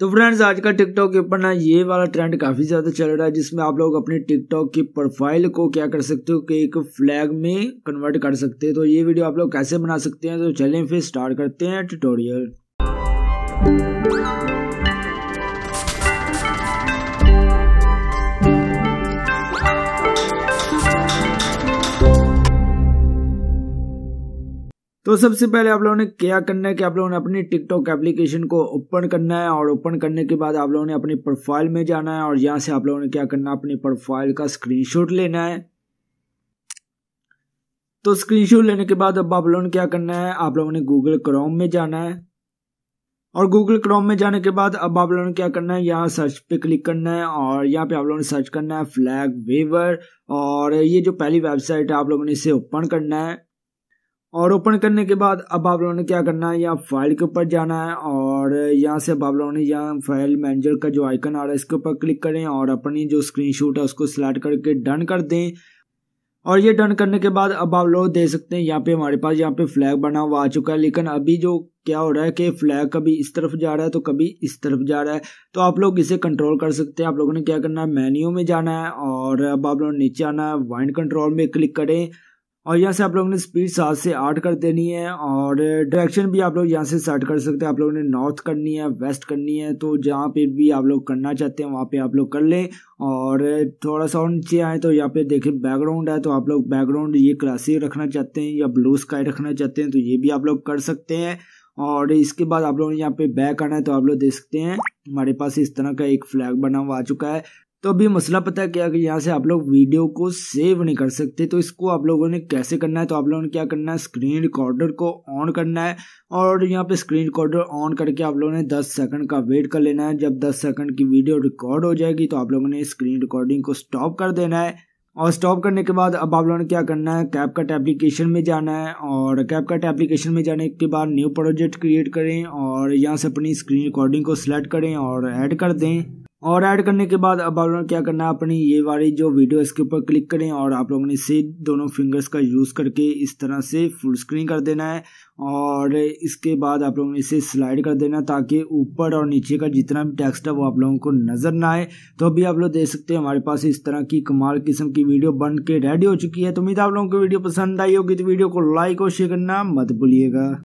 तो फ्रेंड्स आज का टिकटॉक के ऊपर ना ये वाला ट्रेंड काफ़ी ज़्यादा चल रहा है जिसमें आप लोग अपने टिकटॉक की प्रोफाइल को क्या कर सकते हो कि एक फ्लैग में कन्वर्ट कर सकते हैं तो ये वीडियो आप लोग कैसे बना सकते हैं तो चलें फिर स्टार्ट करते हैं ट्यूटोरियल तो सबसे पहले आप लोगों ने क्या करना है कि आप लोगों ने अपनी टिकटॉक एप्लीकेशन को ओपन करना है और ओपन करने के बाद आप लोगों ने अपनी प्रोफाइल में जाना है और यहाँ से आप लोगों ने क्या करना है अपनी प्रोफाइल का स्क्रीनशॉट लेना है तो स्क्रीनशॉट लेने के बाद अब आप लोगों ने क्या करना है आप लोगों ने गूगल क्रोम में जाना है और गूगल क्रोम में जाने के बाद अब आप लोगों ने क्या करना है यहाँ सर्च पे क्लिक करना है और यहाँ पे आप लोगों ने सर्च करना है फ्लैग वेवर और ये जो पहली वेबसाइट है आप लोगों ने इसे ओपन करना है और ओपन करने के बाद अब आप लोगों ने क्या करना है यहाँ फाइल के ऊपर जाना है और यहाँ से अब आप लोगों ने यहाँ फाइल मैनेजर का जो आइकन आ रहा है इसके ऊपर क्लिक करें और अपनी जो स्क्रीनशॉट है उसको सिलेक्ट करके डन कर दें और ये डन करने के बाद अब आप लोग देख सकते हैं यहाँ पे हमारे पास यहाँ पे फ्लैग बना हुआ आ चुका है लेकिन अभी जो क्या हो रहा है कि फ्लैग कभी इस तरफ जा रहा है तो कभी इस तरफ जा रहा है तो आप लोग इसे कंट्रोल कर सकते हैं आप लोगों ने क्या करना है मेन्यू में जाना है और अब आप लोग नीचे आना है वाइंड कंट्रोल में क्लिक करें और यहाँ से आप लोगों ने स्पीड सात से आठ कर देनी है और डायरेक्शन भी आप लोग यहाँ से सेट कर सकते हैं आप लोगों ने नॉर्थ करनी है वेस्ट करनी है तो जहाँ पे भी आप लोग करना चाहते हैं वहाँ पे आप लोग कर लें और थोड़ा सा और नीचे आए तो यहाँ पे देखिए बैकग्राउंड है तो आप लोग बैकग्राउंड ये क्लासिक रखना चाहते हैं या ब्लू स्काई रखना चाहते हैं तो ये भी आप लोग कर सकते हैं और इसके बाद आप लोगों ने यहाँ पे बैक आना है तो आप लोग देख सकते हैं हमारे पास इस तरह का एक फ्लैग बना हुआ आ चुका है तो अभी मसला पता है क्या कि यहाँ से आप लोग वीडियो को सेव नहीं कर सकते तो इसको आप लोगों ने कैसे करना है तो आप लोगों ने क्या करना है स्क्रीन रिकॉर्डर को ऑन करना है और यहाँ पे स्क्रीन रिकॉर्डर ऑन करके आप लोगों ने 10 सेकंड का वेट कर लेना है जब 10 सेकंड की वीडियो रिकॉर्ड हो जाएगी तो आप लोगों ने स्क्रीन रिकॉर्डिंग को स्टॉप कर देना है और स्टॉप करने के बाद अब आप लोगों ने क्या करना है कैपकट एप्लीकेशन में जाना है और कैपकट एप्लीकेशन में जाने के बाद न्यू प्रोजेक्ट क्रिएट करें और यहाँ से अपनी स्क्रीन रिकॉर्डिंग को सिलेक्ट करें और ऐड कर दें और ऐड करने के बाद अब आप लोगों ने क्या करना है अपनी ये वाली जो वीडियो इसके ऊपर क्लिक करें और आप लोगों ने इसे दोनों फिंगर्स का यूज़ करके इस तरह से फुल स्क्रीन कर देना है और इसके बाद आप लोगों ने इसे स्लाइड कर देना ताकि ऊपर और नीचे का जितना भी टेक्स्ट है वो आप लोगों को नज़र ना आए तो अभी आप लोग देख सकते हैं हमारे पास इस तरह की कमाल किस्म की वीडियो बन के रेडी हो चुकी है तो उम्मीद आप लोगों को वीडियो पसंद आई होगी तो वीडियो को लाइक और शेयर करना मत भूलिएगा